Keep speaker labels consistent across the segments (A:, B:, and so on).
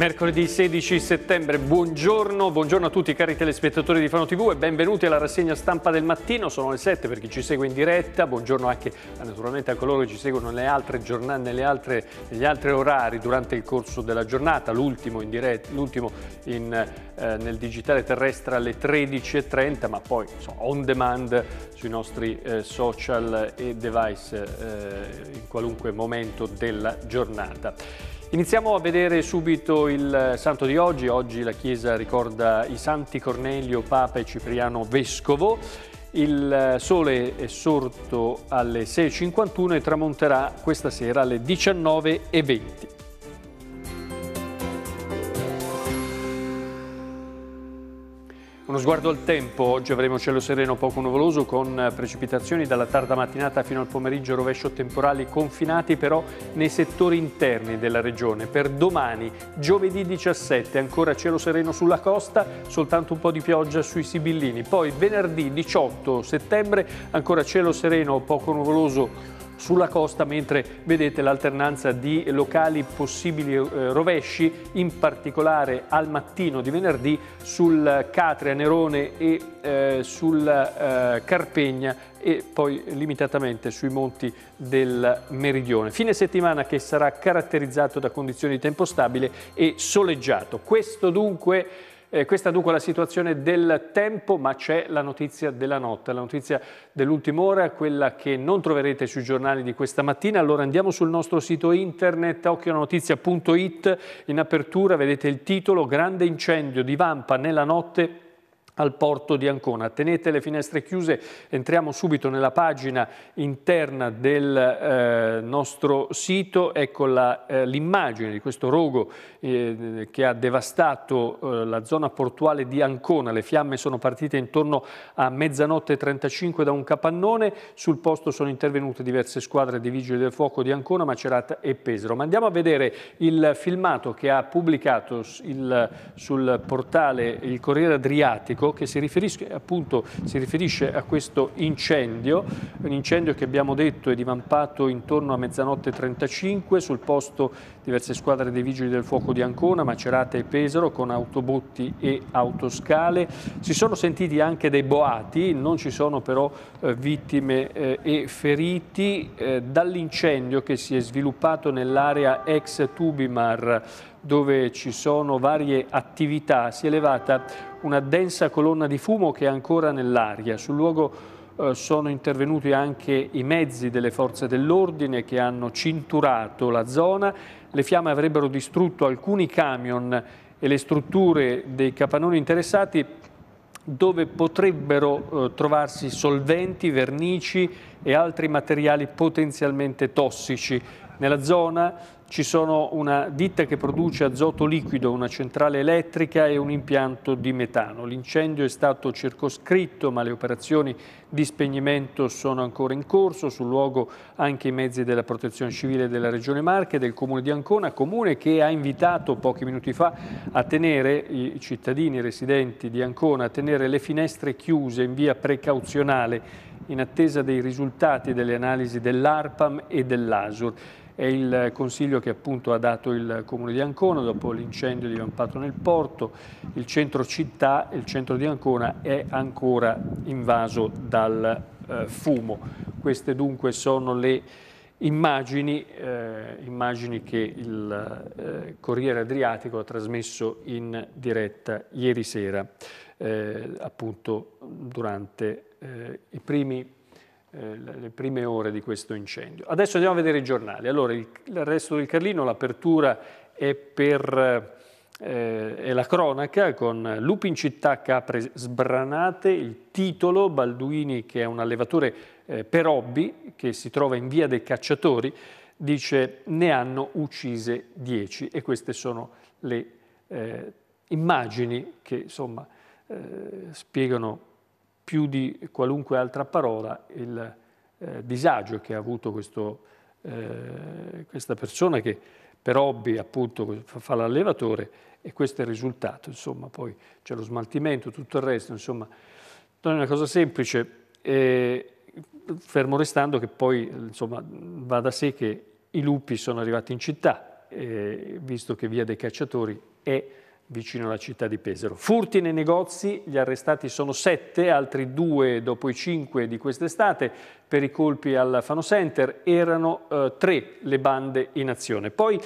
A: Mercoledì 16 settembre, buongiorno, buongiorno a tutti cari telespettatori di Fano TV e benvenuti alla rassegna stampa del mattino, sono le 7 per chi ci segue in diretta, buongiorno anche eh, naturalmente a coloro che ci seguono nelle altre giornate, nelle altre, negli altri orari durante il corso della giornata, l'ultimo eh, nel digitale terrestre alle 13.30 ma poi insomma, on demand sui nostri eh, social e device eh, in qualunque momento della giornata. Iniziamo a vedere subito il santo di oggi. Oggi la Chiesa ricorda i santi Cornelio, Papa e Cipriano Vescovo. Il sole è sorto alle 6.51 e tramonterà questa sera alle 19.20. Uno sguardo al tempo, oggi avremo cielo sereno poco nuvoloso con precipitazioni dalla tarda mattinata fino al pomeriggio rovescio temporali confinati però nei settori interni della regione. Per domani, giovedì 17, ancora cielo sereno sulla costa, soltanto un po' di pioggia sui Sibillini. Poi venerdì 18 settembre ancora cielo sereno poco nuvoloso sulla costa, mentre vedete l'alternanza di locali possibili eh, rovesci, in particolare al mattino di venerdì sul Catria, Nerone e eh, sul eh, Carpegna e poi limitatamente sui monti del meridione. Fine settimana che sarà caratterizzato da condizioni di tempo stabile e soleggiato. Questo dunque eh, questa è la situazione del tempo, ma c'è la notizia della notte, la notizia dell'ultima ora, quella che non troverete sui giornali di questa mattina. Allora andiamo sul nostro sito internet occhionotizia.it. In apertura vedete il titolo Grande incendio di Vampa nella notte al porto di Ancona. Tenete le finestre chiuse, entriamo subito nella pagina interna del eh, nostro sito, ecco eh, l'immagine eh, di questo rogo eh, che ha devastato eh, la zona portuale di Ancona, le fiamme sono partite intorno a mezzanotte 35 da un capannone, sul posto sono intervenute diverse squadre di vigili del fuoco di Ancona, Macerata e Pesaro. Ma andiamo a vedere il filmato che ha pubblicato il, sul portale Il Corriere Adriatico pubblico che si riferisce, appunto, si riferisce a questo incendio, un incendio che abbiamo detto è divampato intorno a mezzanotte 35, sul posto diverse squadre dei Vigili del Fuoco di Ancona, Macerata e Pesaro con autobotti e autoscale. Si sono sentiti anche dei boati, non ci sono però eh, vittime eh, e feriti eh, dall'incendio che si è sviluppato nell'area ex Tubimar dove ci sono varie attività, si è elevata una densa colonna di fumo che è ancora nell'aria. Sul luogo eh, sono intervenuti anche i mezzi delle forze dell'ordine che hanno cinturato la zona. Le fiamme avrebbero distrutto alcuni camion e le strutture dei capannoni interessati dove potrebbero eh, trovarsi solventi, vernici e altri materiali potenzialmente tossici. Nella zona ci sono una ditta che produce azoto liquido, una centrale elettrica e un impianto di metano. L'incendio è stato circoscritto ma le operazioni di spegnimento sono ancora in corso, sul luogo anche i mezzi della protezione civile della Regione Marche e del Comune di Ancona, comune che ha invitato pochi minuti fa a tenere i cittadini residenti di Ancona a tenere le finestre chiuse in via precauzionale in attesa dei risultati delle analisi dell'ARPAM e dell'ASUR è il consiglio che appunto ha dato il comune di Ancona dopo l'incendio divampato nel porto, il centro città, il centro di Ancona è ancora invaso dal eh, fumo. Queste dunque sono le immagini, eh, immagini che il eh, Corriere Adriatico ha trasmesso in diretta ieri sera, eh, appunto durante eh, i primi eh, le prime ore di questo incendio. Adesso andiamo a vedere i giornali. Allora, il, il resto del Carlino, l'apertura è per... Eh, è la cronaca con Lupi in città, capre sbranate, il titolo, Balduini che è un allevatore eh, per hobby che si trova in via dei cacciatori, dice ne hanno uccise 10 e queste sono le eh, immagini che insomma eh, spiegano più di qualunque altra parola il eh, disagio che ha avuto questo, eh, questa persona che per hobby appunto fa l'allevatore e questo è il risultato, insomma, poi c'è lo smaltimento, tutto il resto, insomma, non è una cosa semplice, eh, fermo restando che poi insomma, va da sé che i lupi sono arrivati in città, eh, visto che Via dei Cacciatori è vicino alla città di Pesaro. Furti nei negozi, gli arrestati sono sette, altri due dopo i cinque di quest'estate. Per i colpi al Fano Center erano eh, tre le bande in azione. Poi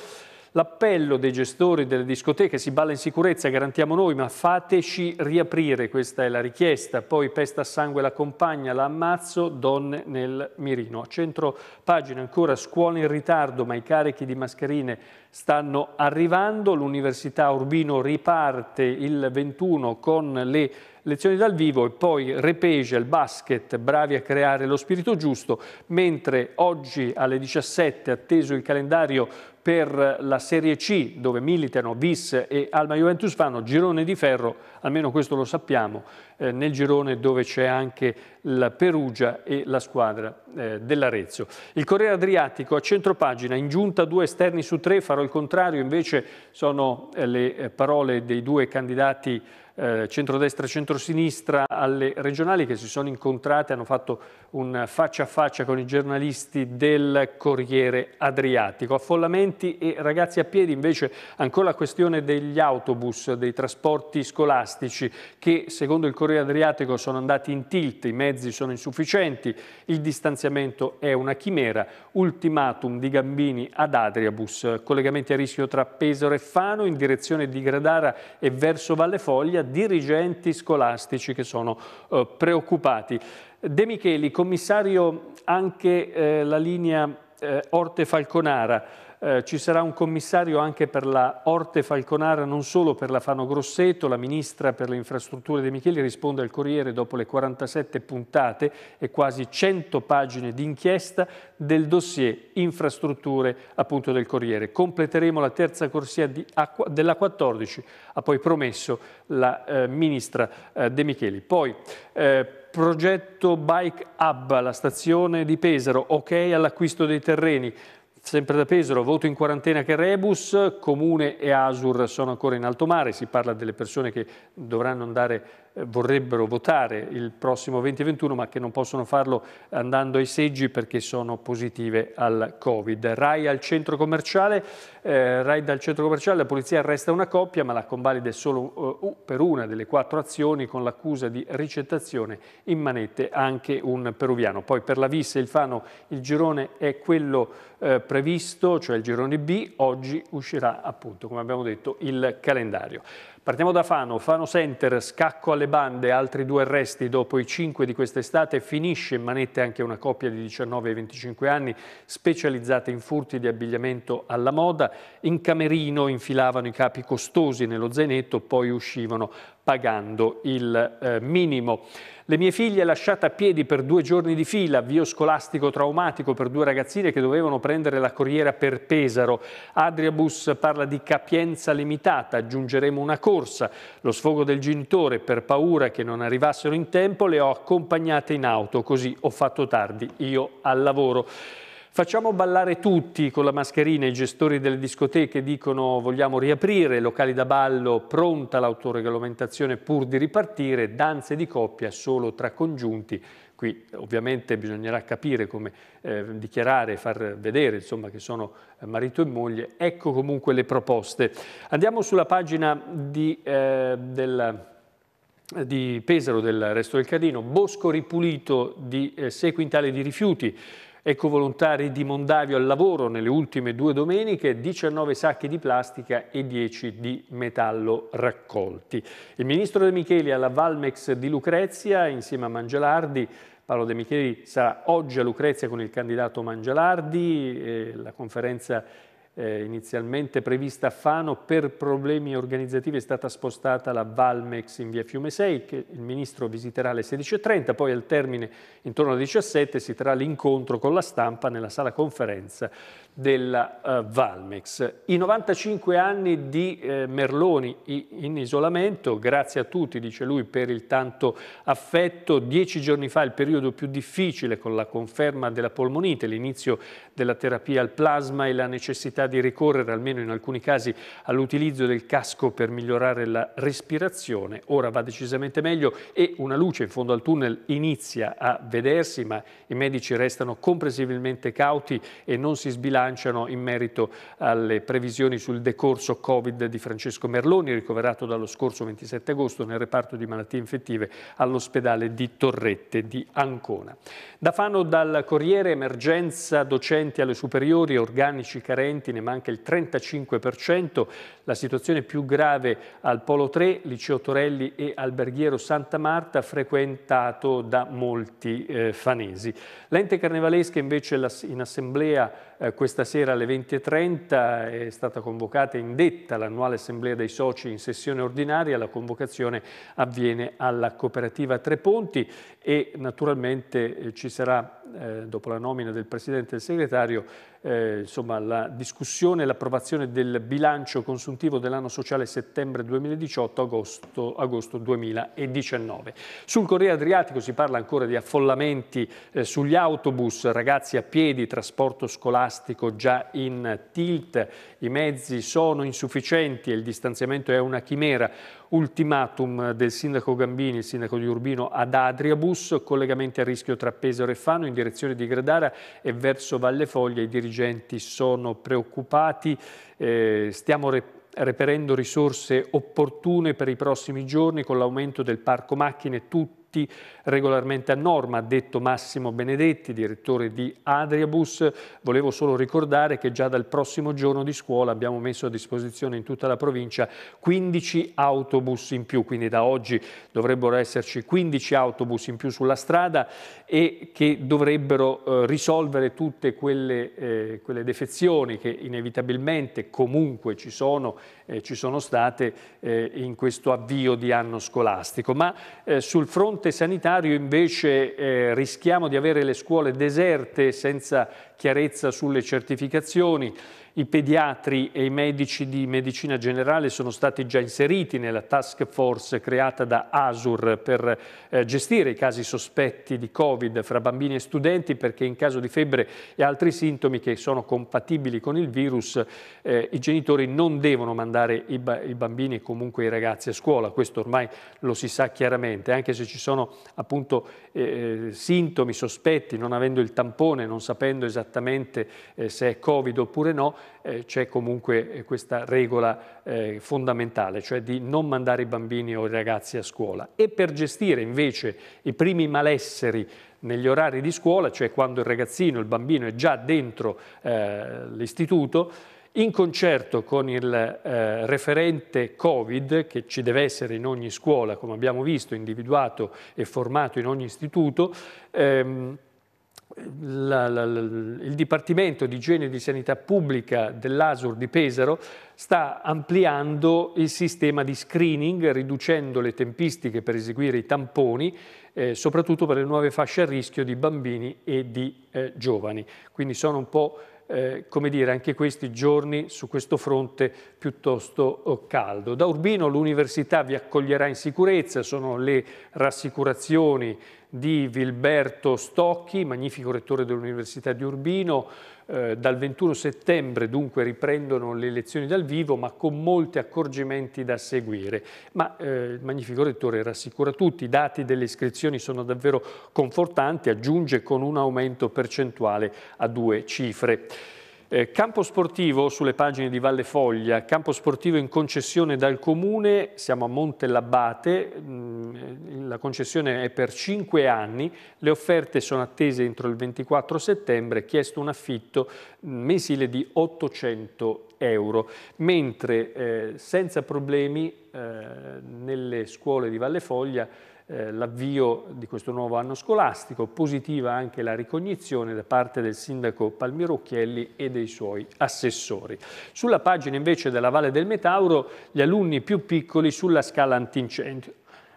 A: l'appello dei gestori delle discoteche, si balla in sicurezza, garantiamo noi, ma fateci riaprire, questa è la richiesta. Poi pesta a sangue la compagna, la ammazzo, donne nel mirino. A centro pagina ancora scuole in ritardo, ma i carichi di mascherine stanno arrivando, l'Università Urbino riparte il 21 con le lezioni dal vivo e poi repege il basket, bravi a creare lo spirito giusto, mentre oggi alle 17 atteso il calendario per la Serie C dove militano Vis e Alma Juventus fanno girone di ferro almeno questo lo sappiamo, eh, nel girone dove c'è anche la Perugia e la squadra eh, dell'Arezzo. Il Corriere Adriatico a centropagina, in giunta due esterni su tre, farò il contrario, invece sono eh, le eh, parole dei due candidati eh, centrodestra e centrosinistra alle regionali che si sono incontrate, hanno fatto un faccia a faccia con i giornalisti del Corriere Adriatico. Affollamenti e ragazzi a piedi invece ancora la questione degli autobus, dei trasporti scolastici che secondo il Corriere Adriatico sono andati in tilt, i mezzi sono insufficienti, il distanziamento è una chimera, ultimatum di Gambini ad Adriabus, collegamenti a rischio tra Pesaro e Fano in direzione di Gradara e verso Valle Foglia dirigenti scolastici che sono eh, preoccupati. De Micheli, commissario anche eh, la linea eh, Orte Falconara, eh, ci sarà un commissario anche per la Orte Falconara, non solo per la Fano Grosseto. La ministra per le infrastrutture De Micheli risponde al Corriere dopo le 47 puntate e quasi 100 pagine di inchiesta del dossier infrastrutture appunto del Corriere. Completeremo la terza corsia Acqua, della 14, ha poi promesso la eh, ministra eh, De Micheli. Poi, eh, progetto Bike Hub, la stazione di Pesaro, ok all'acquisto dei terreni, Sempre da Pesaro, voto in quarantena che rebus, Comune e Asur sono ancora in alto mare, si parla delle persone che dovranno andare vorrebbero votare il prossimo 2021 ma che non possono farlo andando ai seggi perché sono positive al Covid. Rai al centro commerciale, eh, Rai dal centro commerciale, la polizia arresta una coppia ma la convalida è solo uh, per una delle quattro azioni con l'accusa di ricettazione in manette anche un peruviano. Poi per la Visse il Fano il girone è quello eh, previsto, cioè il girone B, oggi uscirà appunto come abbiamo detto il calendario. Partiamo da Fano, Fano Center, scacco alle bande, altri due arresti dopo i cinque di quest'estate, finisce in manette anche una coppia di 19 e 25 anni specializzata in furti di abbigliamento alla moda, in camerino infilavano i capi costosi nello zainetto, poi uscivano pagando il eh, minimo. Le mie figlie lasciate a piedi per due giorni di fila, avvio scolastico traumatico per due ragazzine che dovevano prendere la corriera per Pesaro. Adriabus parla di capienza limitata, aggiungeremo una corsa. Lo sfogo del genitore per paura che non arrivassero in tempo le ho accompagnate in auto, così ho fatto tardi io al lavoro. Facciamo ballare tutti con la mascherina, i gestori delle discoteche dicono vogliamo riaprire, locali da ballo pronta l'autoregolamentazione pur di ripartire, danze di coppia solo tra congiunti, Qui ovviamente bisognerà capire come eh, dichiarare, far vedere insomma, che sono eh, marito e moglie. Ecco comunque le proposte. Andiamo sulla pagina di, eh, del, di Pesaro del Resto del Cadino, Bosco ripulito di eh, 6 quintali di rifiuti, Ecovolontari di Mondavio al lavoro nelle ultime due domeniche, 19 sacchi di plastica e 10 di metallo raccolti. Il ministro De Micheli alla Valmex di Lucrezia insieme a Mangialardi Paolo De Micheli sarà oggi a Lucrezia con il candidato Mangialardi, eh, la conferenza eh, inizialmente prevista a Fano, per problemi organizzativi è stata spostata la Valmex in via Fiume 6, che il Ministro visiterà alle 16.30, poi al termine intorno alle 17 si terrà l'incontro con la stampa nella sala conferenza della uh, Valmex. I 95 anni di eh, Merloni in isolamento, grazie a tutti, dice lui, per il tanto affetto. Dieci giorni fa il periodo più difficile con la conferma della polmonite, l'inizio della terapia al plasma e la necessità di ricorrere, almeno in alcuni casi, all'utilizzo del casco per migliorare la respirazione. Ora va decisamente meglio e una luce in fondo al tunnel inizia a vedersi, ma i medici restano comprensibilmente cauti e non si sbilanciano bilanciano in merito alle previsioni sul decorso Covid di Francesco Merloni, ricoverato dallo scorso 27 agosto nel reparto di malattie infettive all'ospedale di Torrette di Ancona. Da Fano dal Corriere, emergenza docenti alle superiori, organici carenti, ne manca il 35%, la situazione più grave al Polo 3, Liceo Torelli e Alberghiero Santa Marta, frequentato da molti eh, fanesi. L'ente carnevalesca invece in assemblea eh, questa questa sera alle 20.30 è stata convocata in detta l'annuale assemblea dei soci in sessione ordinaria, la convocazione avviene alla cooperativa Tre Ponti e naturalmente eh, ci sarà, eh, dopo la nomina del Presidente e del Segretario, eh, insomma, la discussione e l'approvazione del bilancio consuntivo dell'anno sociale settembre 2018-agosto agosto 2019. Sul Corriere Adriatico si parla ancora di affollamenti eh, sugli autobus, ragazzi a piedi, trasporto scolastico, traffico già in tilt, i mezzi sono insufficienti e il distanziamento è una chimera. Ultimatum del sindaco Gambini, il sindaco di Urbino, ad Adriabus, collegamenti a rischio tra Pesaro e Fano in direzione di Gradara e verso Valle Foglia. I dirigenti sono preoccupati, eh, stiamo reperendo reperendo risorse opportune per i prossimi giorni con l'aumento del parco macchine, tutti tutti regolarmente a norma, ha detto Massimo Benedetti, direttore di Adriabus. Volevo solo ricordare che già dal prossimo giorno di scuola abbiamo messo a disposizione in tutta la provincia 15 autobus in più, quindi da oggi dovrebbero esserci 15 autobus in più sulla strada e che dovrebbero eh, risolvere tutte quelle, eh, quelle, defezioni che inevitabilmente comunque ci sono, eh, ci sono state eh, in questo avvio di anno scolastico. Ma eh, sul fronte fronte sanitario invece eh, rischiamo di avere le scuole deserte senza chiarezza sulle certificazioni, i pediatri e i medici di medicina generale sono stati già inseriti nella task force creata da ASUR per eh, gestire i casi sospetti di Covid fra bambini e studenti perché in caso di febbre e altri sintomi che sono compatibili con il virus eh, i genitori non devono mandare i, ba i bambini e comunque i ragazzi a scuola. Questo ormai lo si sa chiaramente, anche se ci sono appunto eh, eh sintomi sospetti, non avendo il tampone, non sapendo esattamente eh, se è Covid oppure no, eh, c'è comunque eh, questa regola eh, fondamentale, cioè di non mandare i bambini o i ragazzi a scuola. E per gestire invece i primi malesseri negli orari di scuola, cioè quando il ragazzino, il bambino è già dentro eh, l'istituto, in concerto con il eh, referente Covid, che ci deve essere in ogni scuola, come abbiamo visto, individuato e formato in ogni istituto, ehm, la, la, la, il Dipartimento di Igiene e di Sanità Pubblica dell'ASUR di Pesaro sta ampliando il sistema di screening, riducendo le tempistiche per eseguire i tamponi, eh, soprattutto per le nuove fasce a rischio di bambini e di eh, giovani. Quindi sono un po', eh, come dire, anche questi giorni su questo fronte piuttosto eh, caldo. Da Urbino l'università vi accoglierà in sicurezza, sono le rassicurazioni di Vilberto Stocchi, magnifico rettore dell'Università di Urbino. Eh, dal 21 settembre dunque riprendono le lezioni dal vivo ma con molti accorgimenti da seguire. Ma eh, il magnifico rettore rassicura tutti, i dati delle iscrizioni sono davvero confortanti, aggiunge con un aumento percentuale a due cifre. Eh, campo sportivo sulle pagine di Valle Foglia, campo sportivo in concessione dal comune, siamo a Monte Labbate, la concessione è per 5 anni, le offerte sono attese entro il 24 settembre, chiesto un affitto mensile di 800 euro, mentre eh, senza problemi eh, nelle scuole di Valle Foglia eh, l'avvio di questo nuovo anno scolastico, positiva anche la ricognizione da parte del sindaco Palmiro Occhielli e dei suoi assessori. Sulla pagina invece della Valle del Metauro gli alunni più piccoli sulla scala antincendio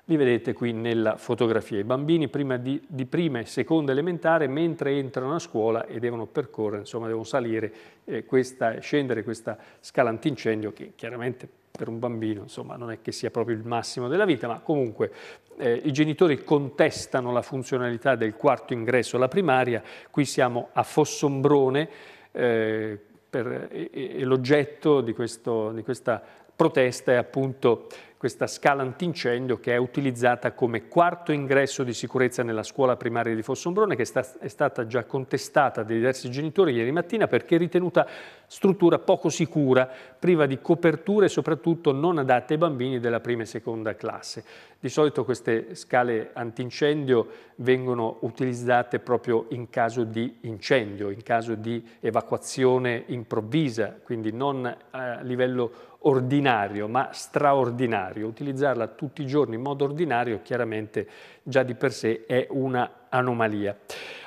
A: li vedete qui nella fotografia. I bambini prima di, di prima e seconda elementare, mentre entrano a scuola e devono percorrere, insomma devono salire, eh, questa, scendere questa scala antincendio che chiaramente per un bambino insomma, non è che sia proprio il massimo della vita, ma comunque eh, i genitori contestano la funzionalità del quarto ingresso alla primaria, qui siamo a Fossombrone eh, per, e, e l'oggetto di, questo, di questa protesta è appunto questa scala antincendio che è utilizzata come quarto ingresso di sicurezza nella scuola primaria di Fossombrone che è stata già contestata da diversi genitori ieri mattina perché ritenuta struttura poco sicura, priva di coperture e soprattutto non adatte ai bambini della prima e seconda classe. Di solito queste scale antincendio vengono utilizzate proprio in caso di incendio, in caso di evacuazione improvvisa, quindi non a livello ordinario ma straordinario. Utilizzarla tutti i giorni in modo ordinario chiaramente già di per sé è una anomalia.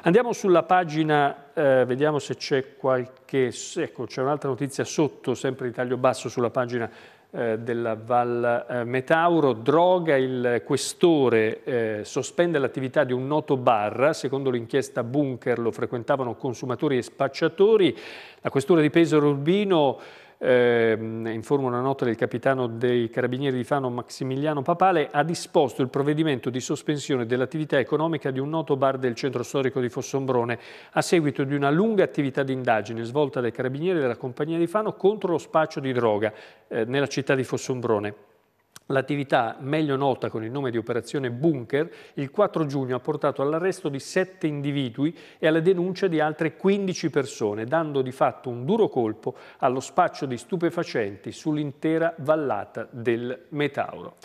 A: Andiamo sulla pagina, eh, vediamo se c'è qualche, ecco c'è un'altra notizia sotto, sempre di taglio basso sulla pagina eh, della Val eh, Metauro, droga il questore, eh, sospende l'attività di un noto bar, secondo l'inchiesta Bunker lo frequentavano consumatori e spacciatori, la questura di Pesaro Urbino eh, informa una nota del capitano dei Carabinieri di Fano Massimiliano Papale, ha disposto il provvedimento di sospensione dell'attività economica di un noto bar del centro storico di Fossombrone a seguito di una lunga attività di indagine svolta dai Carabinieri della Compagnia di Fano contro lo spaccio di droga eh, nella città di Fossombrone. L'attività, meglio nota con il nome di operazione Bunker, il 4 giugno ha portato all'arresto di 7 individui e alla denuncia di altre 15 persone, dando di fatto un duro colpo allo spaccio di stupefacenti sull'intera vallata del Metauro.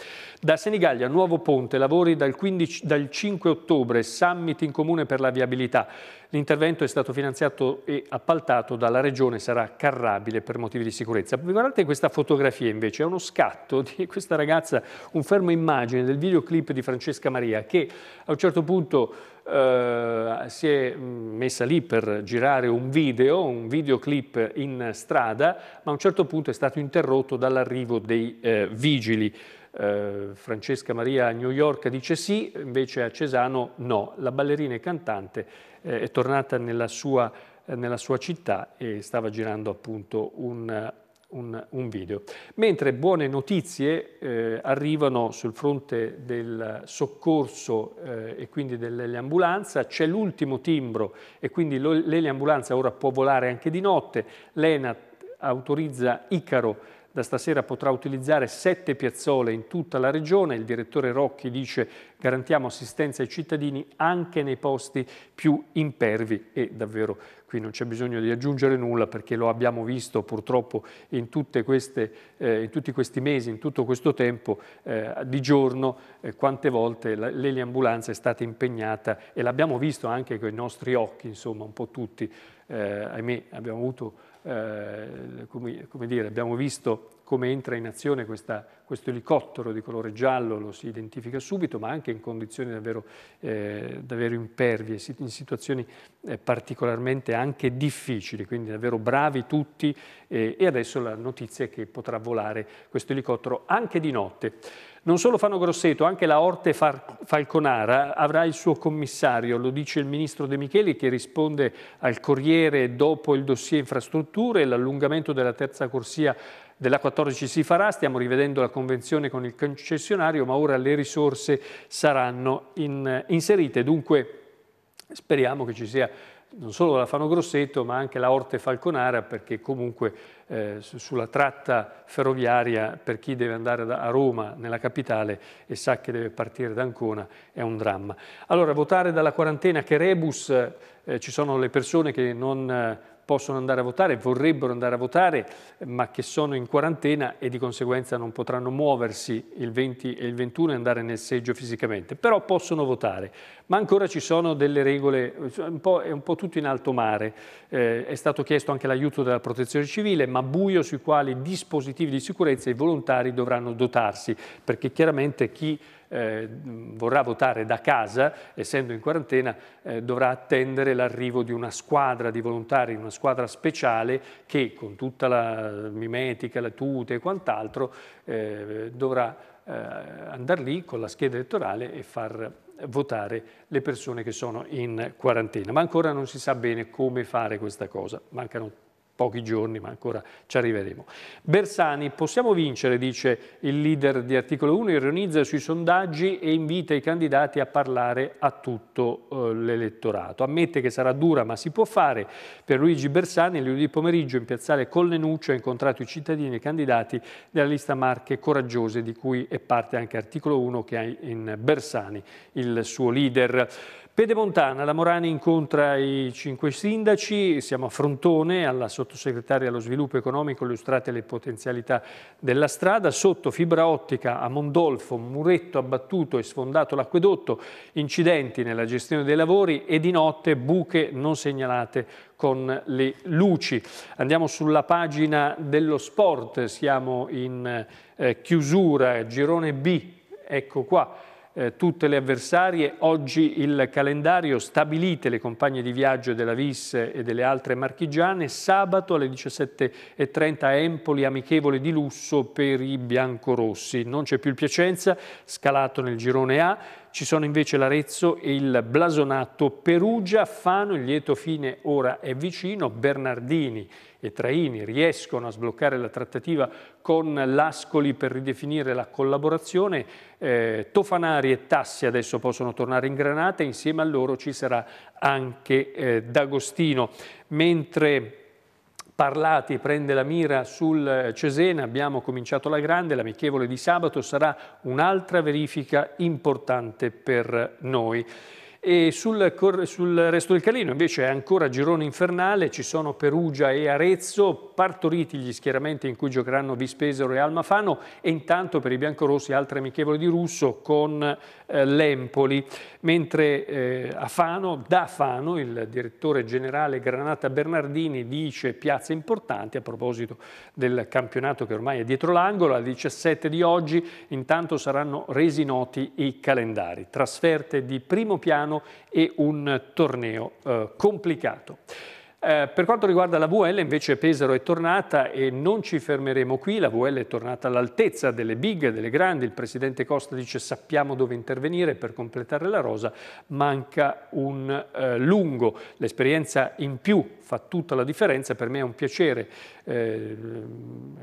A: Da Senigallia, Nuovo Ponte, lavori dal, 15, dal 5 ottobre, summit in comune per la viabilità. L'intervento è stato finanziato e appaltato dalla regione, sarà carrabile per motivi di sicurezza. Guardate questa fotografia invece, è uno scatto di questa ragazza, un fermo immagine del videoclip di Francesca Maria che a un certo punto eh, si è mm, messa lì per girare un video, un videoclip in strada, ma a un certo punto è stato interrotto dall'arrivo dei eh, vigili eh, Francesca Maria a New York dice sì, invece a Cesano no. La ballerina e cantante eh, è tornata nella sua, eh, nella sua, città e stava girando appunto un, un, un video. Mentre buone notizie eh, arrivano sul fronte del soccorso eh, e quindi dell'eliambulanza, c'è l'ultimo timbro e quindi l'eliambulanza ora può volare anche di notte, L'ENA autorizza Icaro da stasera potrà utilizzare sette piazzole in tutta la regione. Il direttore Rocchi dice garantiamo assistenza ai cittadini anche nei posti più impervi e davvero qui non c'è bisogno di aggiungere nulla perché lo abbiamo visto purtroppo in, queste, eh, in tutti questi mesi, in tutto questo tempo eh, di giorno eh, quante volte l'eliambulanza è stata impegnata e l'abbiamo visto anche con i nostri occhi, insomma un po' tutti eh, ahimè abbiamo, avuto, eh, come, come dire, abbiamo visto come entra in azione questa, questo elicottero di colore giallo, lo si identifica subito, ma anche in condizioni davvero, eh, davvero impervie, in situazioni eh, particolarmente anche difficili, quindi davvero bravi tutti eh, e adesso la notizia è che potrà volare questo elicottero anche di notte. Non solo Fano Grosseto, anche la Orte Falconara avrà il suo commissario, lo dice il ministro De Micheli che risponde al Corriere dopo il dossier infrastrutture, l'allungamento della terza corsia della 14 si farà, stiamo rivedendo la convenzione con il concessionario, ma ora le risorse saranno in, inserite. Dunque speriamo che ci sia non solo la Fano Grosseto ma anche la Orte Falconara perché comunque eh, sulla tratta ferroviaria per chi deve andare a Roma nella capitale e sa che deve partire da Ancona è un dramma. Allora votare dalla quarantena che rebus eh, ci sono le persone che non possono andare a votare, vorrebbero andare a votare, ma che sono in quarantena e di conseguenza non potranno muoversi il 20 e il 21 e andare nel seggio fisicamente, però possono votare. Ma ancora ci sono delle regole, un è un po' tutto in alto mare. Eh, è stato chiesto anche l'aiuto della protezione civile, ma buio sui quali dispositivi di sicurezza i volontari dovranno dotarsi, perché chiaramente chi eh, vorrà votare da casa, essendo in quarantena, eh, dovrà attendere l'arrivo di una squadra di volontari, una squadra speciale che con tutta la mimetica, la tute e quant'altro eh, dovrà eh, andare lì con la scheda elettorale e far votare le persone che sono in quarantena. Ma ancora non si sa bene come fare questa cosa, mancano pochi giorni, ma ancora ci arriveremo. Bersani, possiamo vincere, dice il leader di Articolo 1, ironizza sui sondaggi e invita i candidati a parlare a tutto eh, l'elettorato. Ammette che sarà dura, ma si può fare. Per Luigi Bersani, lunedì pomeriggio in piazzale Collenuccio ha incontrato i cittadini e i candidati della lista Marche Coraggiose, di cui è parte anche Articolo 1, che ha in Bersani il suo leader. Pedemontana, la Morani incontra i cinque sindaci, siamo a Frontone, alla sottosegretaria allo sviluppo economico illustrate le potenzialità della strada, sotto fibra ottica a Mondolfo, muretto abbattuto e sfondato l'acquedotto, incidenti nella gestione dei lavori e di notte buche non segnalate con le luci. Andiamo sulla pagina dello sport, siamo in eh, chiusura, girone B, ecco qua eh, tutte le avversarie. Oggi il calendario stabilite le compagne di viaggio della Vis e delle altre marchigiane. Sabato alle 17.30 a Empoli, amichevole di lusso per i biancorossi. Non c'è più il Piacenza, scalato nel girone A. Ci sono invece l'Arezzo e il blasonato Perugia, Fano, il lieto fine ora è vicino, Bernardini e Traini riescono a sbloccare la trattativa con l'Ascoli per ridefinire la collaborazione, eh, Tofanari e Tassi adesso possono tornare in Granata e insieme a loro ci sarà anche eh, D'Agostino. Mentre Parlati prende la mira sul eh, Cesena, abbiamo cominciato la grande, l'amichevole di sabato sarà un'altra verifica importante per noi. E sul, sul resto del Calino invece è ancora girone infernale, ci sono Perugia e Arezzo, partoriti gli schieramenti in cui giocheranno Vispesero e Almafano e intanto per i biancorossi altre amichevole di Russo con eh, l'Empoli, mentre eh, a Fano, da Fano il direttore generale Granata Bernardini dice piazze importanti a proposito del campionato che ormai è dietro l'angolo, alle 17 di oggi intanto saranno resi noti i calendari, trasferte di primo piano italiano e un torneo eh, complicato. Eh, per quanto riguarda la VL invece Pesaro è tornata e non ci fermeremo qui, la VL è tornata all'altezza delle big, delle grandi, il presidente Costa dice sappiamo dove intervenire per completare la rosa, manca un eh, lungo, l'esperienza in più fa tutta la differenza, per me è un piacere eh,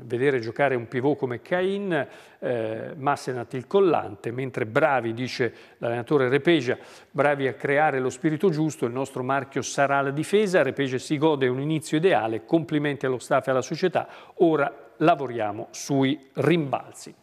A: vedere giocare un pivot come Cain, eh, Massenat il collante, mentre bravi, dice l'allenatore Repegia, bravi a creare lo spirito giusto, il nostro marchio sarà la difesa, Repegia si gode un inizio ideale, complimenti allo staff e alla società, ora lavoriamo sui rimbalzi.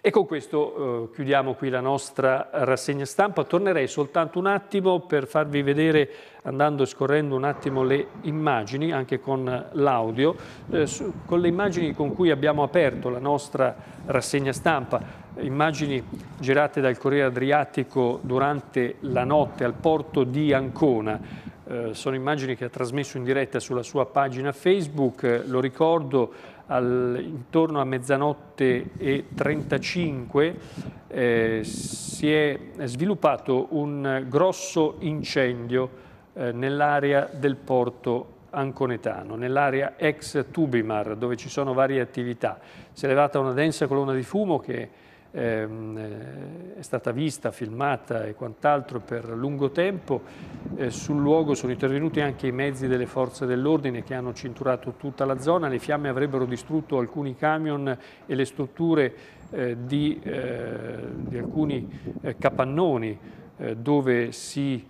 A: E con questo eh, chiudiamo qui la nostra rassegna stampa. Tornerei soltanto un attimo per farvi vedere, andando e scorrendo un attimo le immagini, anche con l'audio, eh, con le immagini con cui abbiamo aperto la nostra rassegna stampa. Immagini girate dal Corriere Adriatico durante la notte al porto di Ancona. Eh, sono immagini che ha trasmesso in diretta sulla sua pagina Facebook, eh, lo ricordo al, intorno a mezzanotte e 35 eh, si è sviluppato un grosso incendio eh, nell'area del porto anconetano, nell'area ex Tubimar dove ci sono varie attività. Si è levata una densa colonna di fumo che Ehm, eh, è stata vista, filmata e quant'altro per lungo tempo. Eh, sul luogo sono intervenuti anche i mezzi delle forze dell'ordine che hanno cinturato tutta la zona. Le fiamme avrebbero distrutto alcuni camion e le strutture eh, di, di, alcuni capannoni dove si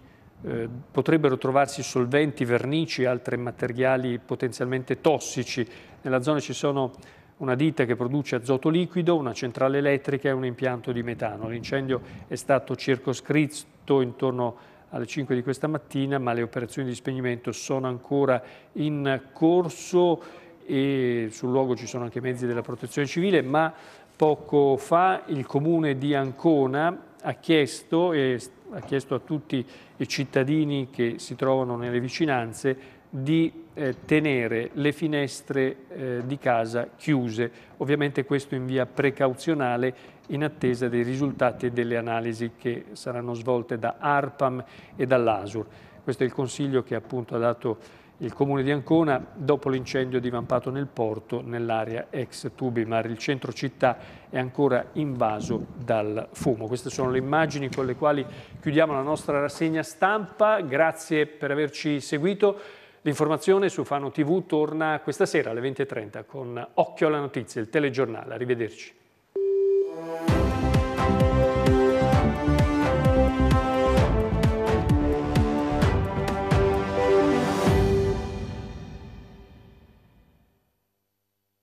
A: potrebbero trovarsi solventi, vernici e altri materiali potenzialmente tossici. Nella zona ci sono una ditta che produce azoto liquido, una centrale elettrica e un impianto di metano. L'incendio è stato circoscritto intorno alle 5 di questa mattina, ma le operazioni di spegnimento sono ancora in corso e sul luogo ci sono anche mezzi della protezione civile, ma poco fa il comune di Ancona ha chiesto, e ha chiesto a tutti i cittadini che si trovano nelle vicinanze di eh, tenere le finestre eh, di casa chiuse, ovviamente questo in via precauzionale in attesa dei risultati e delle analisi che saranno svolte da ARPAM e dall'ASUR. Questo è il consiglio che appunto ha dato il comune di Ancona dopo l'incendio divampato nel porto nell'area ex Tubimar. Il centro città è ancora invaso dal fumo. Queste sono le immagini con le quali chiudiamo la nostra rassegna stampa. Grazie per averci seguito. L'informazione su Fano TV torna questa sera alle 20.30 con Occhio alla notizia, il telegiornale. Arrivederci.